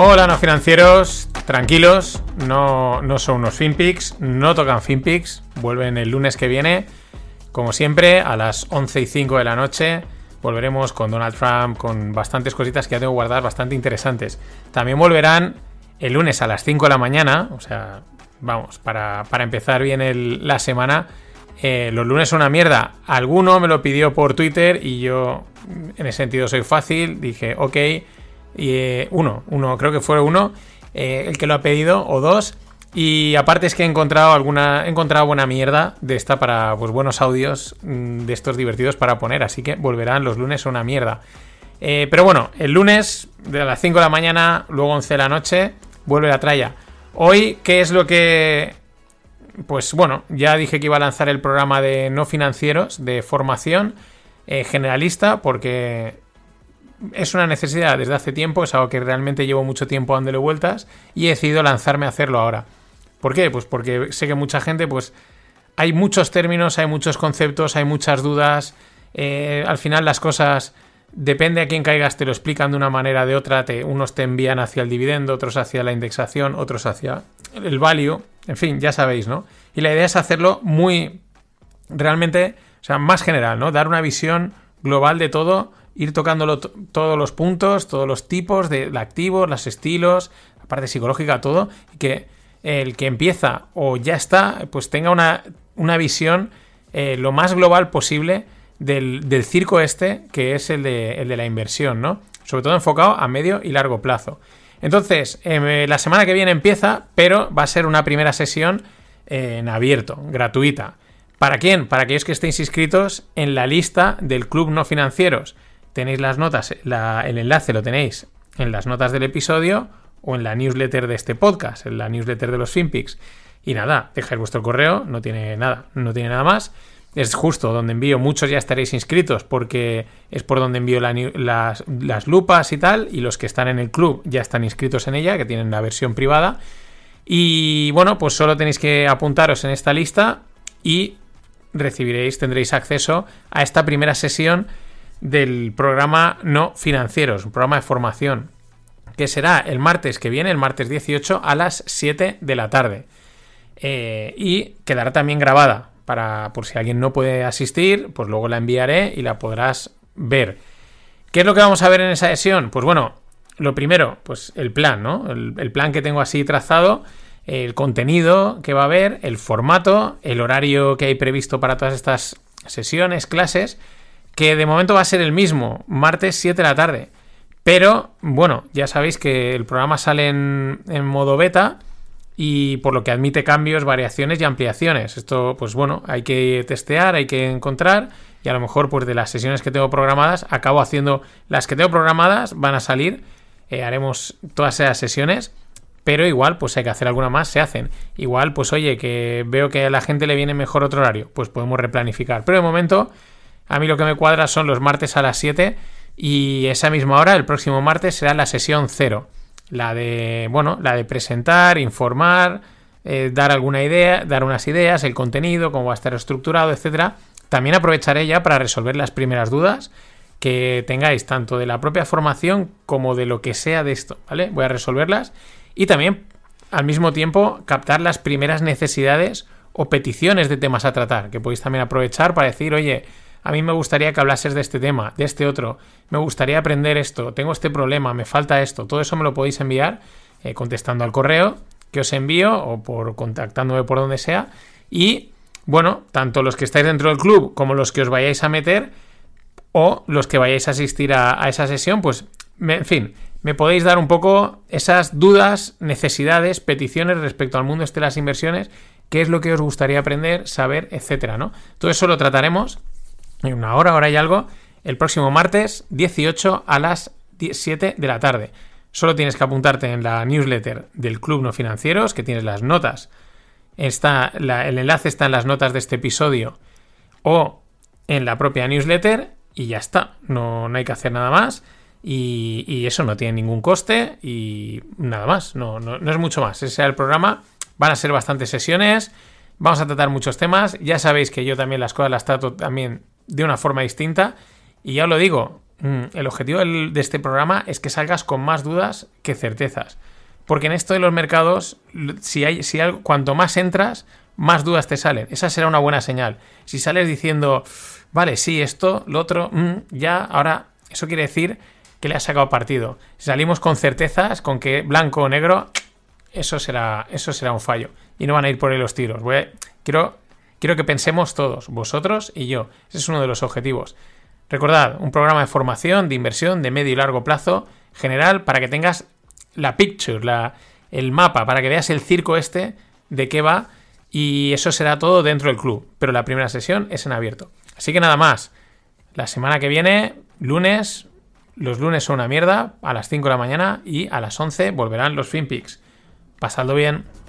Hola, no financieros, tranquilos, no, son unos FinPix, no tocan FinPix, vuelven el lunes que viene, como siempre, a las 11 y 5 de la noche. Volveremos con Donald Trump, con bastantes cositas que ya tengo guardadas bastante interesantes. También volverán el lunes a las 5 de la mañana, o sea, vamos, para, empezar bien la semana. Eh, los lunes son una mierda. Alguno me lo pidió por Twitter y yo, en ese sentido, soy fácil. Dije, ok, y, eh, uno, uno, creo que fue uno eh, el que lo ha pedido, o dos. Y aparte es que he encontrado alguna, he encontrado buena mierda de esta para, pues buenos audios mm, de estos divertidos para poner, así que volverán los lunes una mierda. Eh, pero bueno, el lunes de las 5 de la mañana, luego 11 de la noche, vuelve la tralla. Hoy, ¿qué es lo que...? Pues bueno, ya dije que iba a lanzar el programa de no financieros, de formación generalista, porque es una necesidad desde hace tiempo, es algo que realmente llevo mucho tiempo dándole vueltas y he decidido lanzarme a hacerlo ahora. ¿Por qué? Pues porque sé que mucha gente, pues hay muchos términos, hay muchos conceptos, hay muchas dudas. Eh, al final las cosas, depende a quién caigas, te lo explican de una manera o de otra. Te, unos te envían hacia el dividendo, otros hacia la indexación, otros hacia el value. En fin, ya sabéis, ¿no? Y la idea es hacerlo muy, realmente, o sea, más general, ¿no? Dar una visión global de todo ir tocando todos los puntos, todos los tipos de, activos, los estilos, la parte psicológica, todo, y que el que empieza o ya está, pues tenga una, visión eh, lo más global posible del, circo este, que es el de, el de la inversión, ¿no? Sobre todo enfocado a medio y largo plazo. Entonces, em, eh, la semana que viene empieza, pero va a ser una primera sesión eh, en abierto, gratuita. ¿Para quién? Para aquellos que estéis inscritos en la lista del Club No Financieros Tenéis las notas, el enlace lo tenéis en las notas del episodio o en la newsletter de este podcast, en la newsletter de los FinPix. Y nada, dejáis vuestro correo, no tiene nada, no tiene nada más. Es justo donde envío, muchos ya estaréis inscritos porque es por donde envío las lupas y tal, y los que están en el club ya están inscritos en ella, que tienen la versión privada. Y bueno, pues solo tenéis que apuntaros en esta lista y recibiréis, tendréis acceso a esta primera sesión del programa No Financieros, un programa de formación, que será el martes que viene, el martes 18 a las 7 de la tarde. Eh, y quedará también grabada para por si alguien no puede asistir, pues luego la enviaré y la podrás ver. ¿Qué es lo que vamos a ver en esa sesión? Pues bueno, lo primero, pues el plan, ¿no? El, el plan que tengo así trazado, el contenido que va a haber, el formato, el horario que hay previsto para todas estas sesiones, clases que de momento va a ser el mismo, martes 7 de la tarde. Pero bueno, ya sabéis que el programa sale en, modo beta y por lo que admite cambios, variaciones y ampliaciones. Esto, pues bueno, hay que testear, hay que encontrar y a lo mejor pues de las sesiones que tengo programadas, acabo haciendo las que tengo programadas, van a salir, eh, haremos todas esas sesiones. Pero igual, pues hay que hacer alguna más, se hacen. Igual, pues oye, que veo que a la gente le viene mejor otro horario, pues podemos replanificar. Pero de momento, a mí lo que me cuadra son los martes a las 7 y esa misma hora, el próximo martes, será la sesión 0. La de, bueno, la de presentar, informar, eh, dar alguna idea, dar unas ideas, el contenido, cómo va a estar estructurado, etcétera También aprovecharé ya para resolver las primeras dudas que tengáis, tanto de la propia formación como de lo que sea de esto, ¿vale? Voy a resolverlas y también, al mismo tiempo, captar las primeras necesidades o peticiones de temas a tratar, que podéis también aprovechar para decir, oye, a mí me gustaría que hablases de este tema, de este otro, me gustaría aprender esto, tengo este problema, me falta esto, todo eso me lo podéis enviar eh, contestando al correo que os envío o por contactándome por donde sea. Y bueno, tanto los que estáis dentro del club como los que os vayáis a meter o los que vayáis a asistir a, esa sesión, pues, en fin, me podéis dar un poco esas dudas, necesidades, peticiones respecto al mundo este de las inversiones, qué es lo que os gustaría aprender, saber, etcétera, ¿no? Todo eso lo trataremos en una hora, ahora hay algo, el próximo martes 18 a las 7 de la tarde. Solo tienes que apuntarte en la newsletter del Club No Financieros, que tienes las notas. Está el enlace está en las notas de este episodio o en la propia newsletter y ya está. No, hay que hacer nada más. Y, eso no tiene ningún coste y nada más. No, es mucho más. Ese es el programa. Van a ser bastantes sesiones. Vamos a tratar muchos temas. Ya sabéis que yo también las cosas las trato también de una forma distinta. Y ya lo digo, mm, el objetivo de este programa es que salgas con más dudas que certezas. Porque en esto de los mercados, si hay, si algo cuanto más entras, más dudas te salen. Esa será una buena señal. Si sales diciendo, vale, sí, esto, lo otro, mm, ya, ahora, eso quiere decir que le has sacado partido. Si salimos con certezas, con que blanco o negro, eso será, eso será un fallo. Y no van a ir por ahí los tiros. Voy quiero Quiero que pensemos todos, vosotros y yo. Ese es uno de los objetivos. Recordad, un programa de formación, de inversión, de medio y largo plazo, general, para que tengas la picture, la, el mapa, para que veas el circo este de qué va. Y eso será todo dentro del club. Pero la primera sesión es en abierto. Así que nada más. La semana que viene, lunes, los lunes son una mierda, a las 5 de la mañana y a las 11 volverán los FinPix. Pasadlo bien.